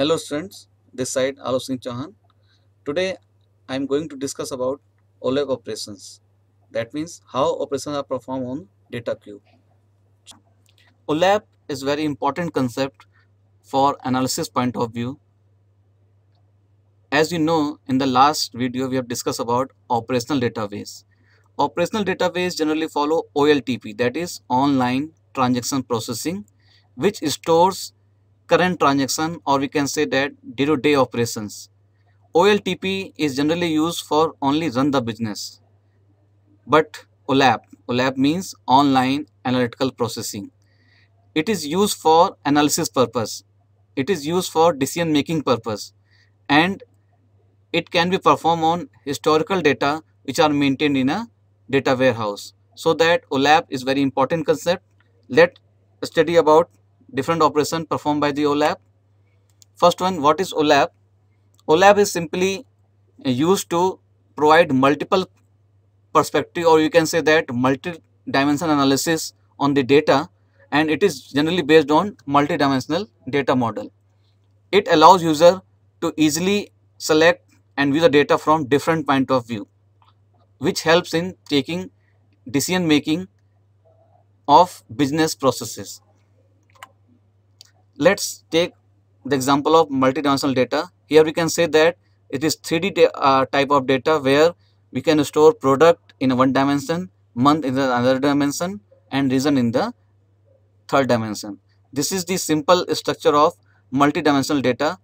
Hello students, this side Alok Singh Chauhan. Today I am going to discuss about OLAP operations. That means how operations are performed on data cube. OLAP is very important concept for analysis point of view. As you know, in the last video we have discussed about operational database. Operational database generally follow OLTP that is online transaction processing which stores current transaction or we can say that day-to-day operations. OLTP is generally used for only run the business. But OLAP, OLAP means online analytical processing. It is used for analysis purpose. It is used for decision making purpose. And it can be performed on historical data which are maintained in a data warehouse. So that OLAP is very important concept. Let's study about different operation performed by the OLAP. First one, what is OLAP? OLAP is simply used to provide multiple perspective or you can say that multi-dimensional analysis on the data and it is generally based on multi-dimensional data model. It allows user to easily select and view the data from different point of view which helps in taking decision making of business processes. Let's take the example of multidimensional data. Here we can say that it is 3D uh, type of data where we can store product in one dimension, month in the another dimension and region in the third dimension. This is the simple structure of multidimensional data.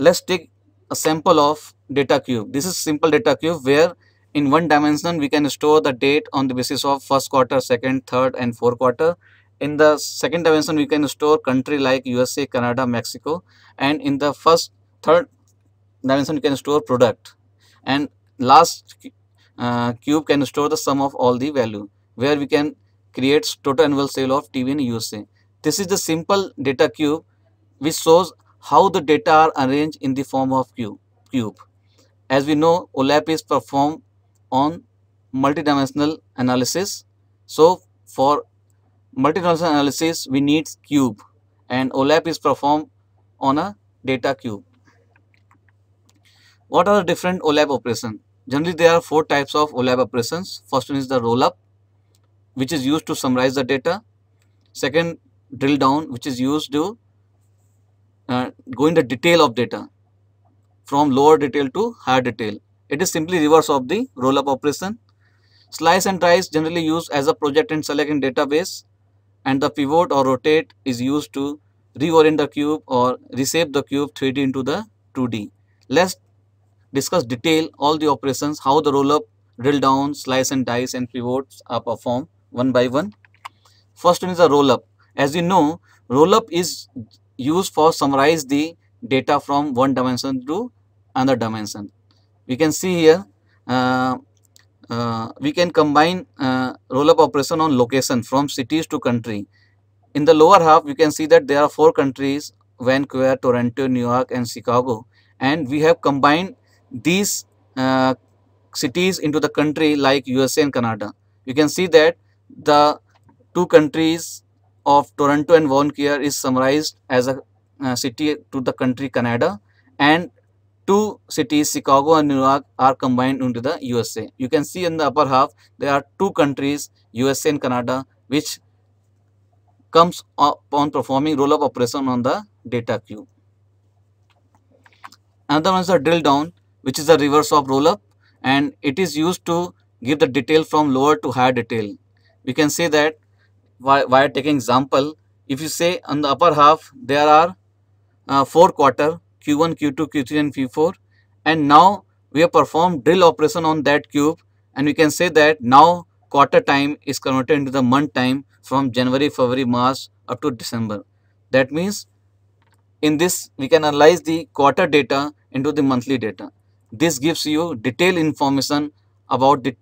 Let's take a sample of data cube. This is simple data cube where in one dimension we can store the date on the basis of first quarter, second, third and fourth quarter in the second dimension we can store country like USA, Canada, Mexico and in the first third dimension we can store product and last uh, cube can store the sum of all the value where we can create total annual sale of TV in USA. This is the simple data cube which shows how the data are arranged in the form of cube. cube. As we know OLAP is performed on multidimensional analysis. So for multidimensional analysis we need cube and OLAP is performed on a data cube. What are the different OLAP operations? Generally there are four types of OLAP operations. First one is the roll up which is used to summarize the data. Second drill down which is used to uh, go in the detail of data from lower detail to higher detail. It is simply reverse of the roll up operation. Slice and dice generally used as a project and select in database and the pivot or rotate is used to reorient the cube or reshape the cube 3D into the 2D. Let's discuss detail all the operations, how the roll up, drill down, slice and dice and pivots are performed one by one. First one is the roll up. As you know, roll up is used for summarize the data from one dimension to another dimension. We can see here uh, uh, we can combine uh, roll-up operation on location from cities to country. In the lower half, you can see that there are four countries, Vancouver, Toronto, New York and Chicago. And we have combined these uh, cities into the country like USA and Canada. You can see that the two countries of Toronto and Vancouver is summarized as a uh, city to the country Canada and Two cities, Chicago and New York, are combined into the USA. You can see in the upper half, there are two countries, USA and Canada, which comes upon performing roll-up operation on the data queue. Another one is a drill down, which is the reverse of roll-up and it is used to give the detail from lower to higher detail. We can say that while, while taking example, if you say on the upper half, there are uh, four quarter Q1, Q2, Q3 and Q4 and now we have performed drill operation on that cube and we can say that now quarter time is converted into the month time from January, February, March up to December. That means in this we can analyze the quarter data into the monthly data. This gives you detailed information about the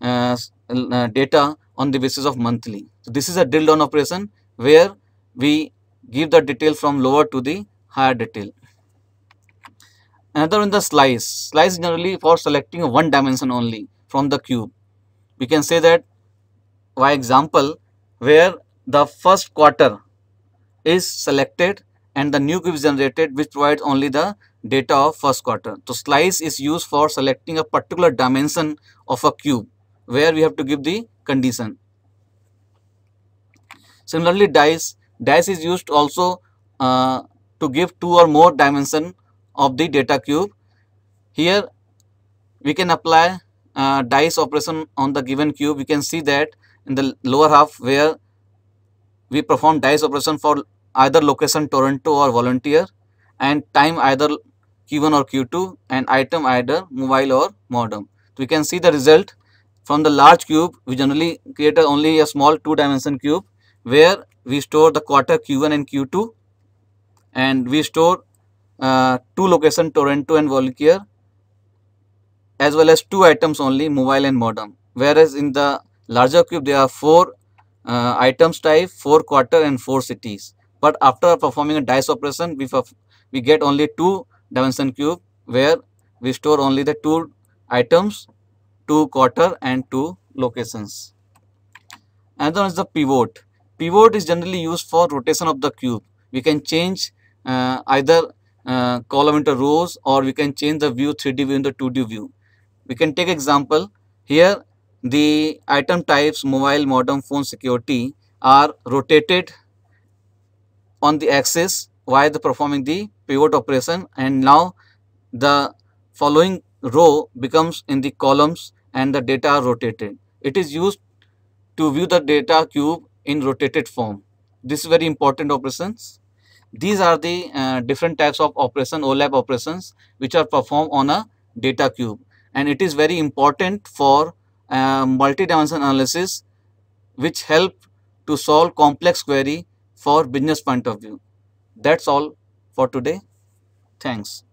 uh, uh, data on the basis of monthly. So this is a drill down operation where we give the detail from lower to the higher detail. Another in the slice. Slice generally for selecting one dimension only from the cube. We can say that by example where the first quarter is selected and the new cube is generated which provides only the data of first quarter. So slice is used for selecting a particular dimension of a cube where we have to give the condition. Similarly dice, dice is used also uh, to give two or more dimension of the data cube. Here we can apply uh, dice operation on the given cube. We can see that in the lower half where we perform dice operation for either location Toronto or volunteer and time either Q1 or Q2 and item either mobile or modem. So we can see the result from the large cube we generally create only a small two dimension cube where we store the quarter Q1 and Q2 and we store uh, two location Toronto and Volquier as well as two items only mobile and modem whereas in the larger cube there are four uh, items type, four quarter and four cities but after performing a dice operation we, we get only two dimension cube where we store only the two items, two quarter and two locations. Another then is the pivot. Pivot is generally used for rotation of the cube. We can change uh, either uh, column into rows or we can change the view 3D view in the 2D view. We can take example here the item types mobile modem phone security are rotated on the axis while the performing the pivot operation and now the following row becomes in the columns and the data are rotated. It is used to view the data cube in rotated form. This is very important operations. These are the uh, different types of operation, OLAP operations, which are performed on a data cube. And it is very important for uh, multi analysis, which help to solve complex query for business point of view. That's all for today. Thanks.